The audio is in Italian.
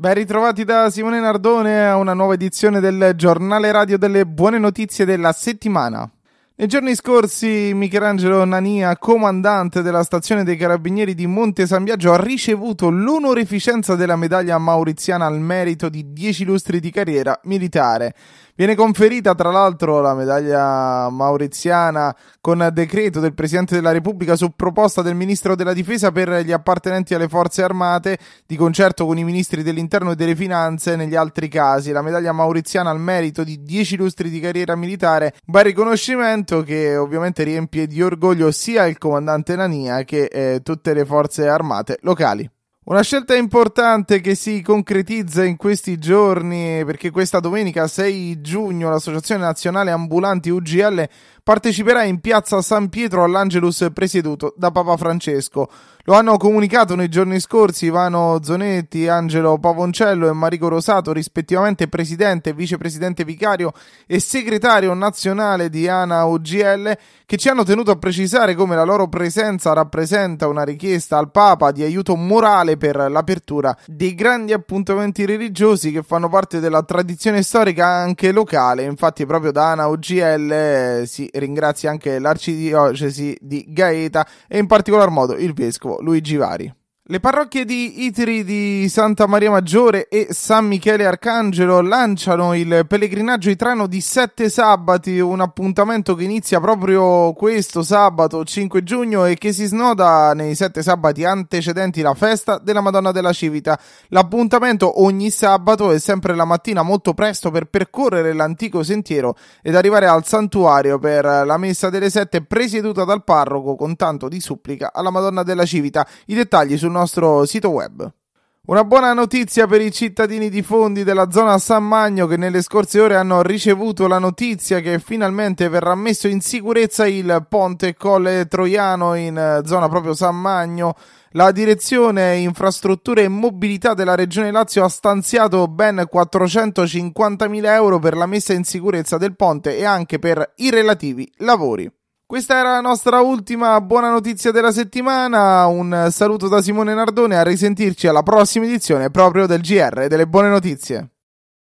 Ben ritrovati da Simone Nardone a una nuova edizione del giornale radio delle buone notizie della settimana. Nei giorni scorsi Michelangelo Nania, comandante della stazione dei carabinieri di Monte San Biagio, ha ricevuto l'onorificenza della medaglia mauriziana al merito di 10 lustri di carriera militare. Viene conferita tra l'altro la medaglia mauriziana con decreto del Presidente della Repubblica su proposta del Ministro della Difesa per gli appartenenti alle Forze Armate, di concerto con i Ministri dell'Interno e delle Finanze negli altri casi. La medaglia mauriziana al merito di 10 lustri di carriera militare va riconoscimento momento che ovviamente riempie di orgoglio sia il comandante Nania che eh, tutte le forze armate locali. Una scelta importante che si concretizza in questi giorni perché questa domenica 6 giugno l'Associazione Nazionale Ambulanti UGL parteciperà in piazza San Pietro all'Angelus presieduto da Papa Francesco. Lo hanno comunicato nei giorni scorsi Ivano Zonetti, Angelo Pavoncello e Marico Rosato, rispettivamente presidente, vicepresidente vicario e segretario nazionale di ANA OGL, che ci hanno tenuto a precisare come la loro presenza rappresenta una richiesta al Papa di aiuto morale per l'apertura dei grandi appuntamenti religiosi che fanno parte della tradizione storica anche locale. Infatti, proprio da ANA OGL eh, si ringrazia anche l'arcidiocesi di Gaeta e in particolar modo il vescovo Luigi Vari. Le parrocchie di Itri di Santa Maria Maggiore e San Michele Arcangelo lanciano il pellegrinaggio itrano di sette sabati, un appuntamento che inizia proprio questo sabato 5 giugno e che si snoda nei sette sabati antecedenti la festa della Madonna della Civita. L'appuntamento ogni sabato è sempre la mattina molto presto per percorrere l'antico sentiero ed arrivare al santuario per la messa delle sette presieduta dal parroco con tanto di supplica alla Madonna della Civita. I dettagli sul nostro sito web. Una buona notizia per i cittadini di Fondi della zona San Magno che nelle scorse ore hanno ricevuto la notizia che finalmente verrà messo in sicurezza il ponte Colle Troiano in eh, zona proprio San Magno. La direzione infrastrutture e mobilità della Regione Lazio ha stanziato ben 450.000 euro per la messa in sicurezza del ponte e anche per i relativi lavori. Questa era la nostra ultima buona notizia della settimana. Un saluto da Simone Nardone. A risentirci alla prossima edizione proprio del GR delle buone notizie.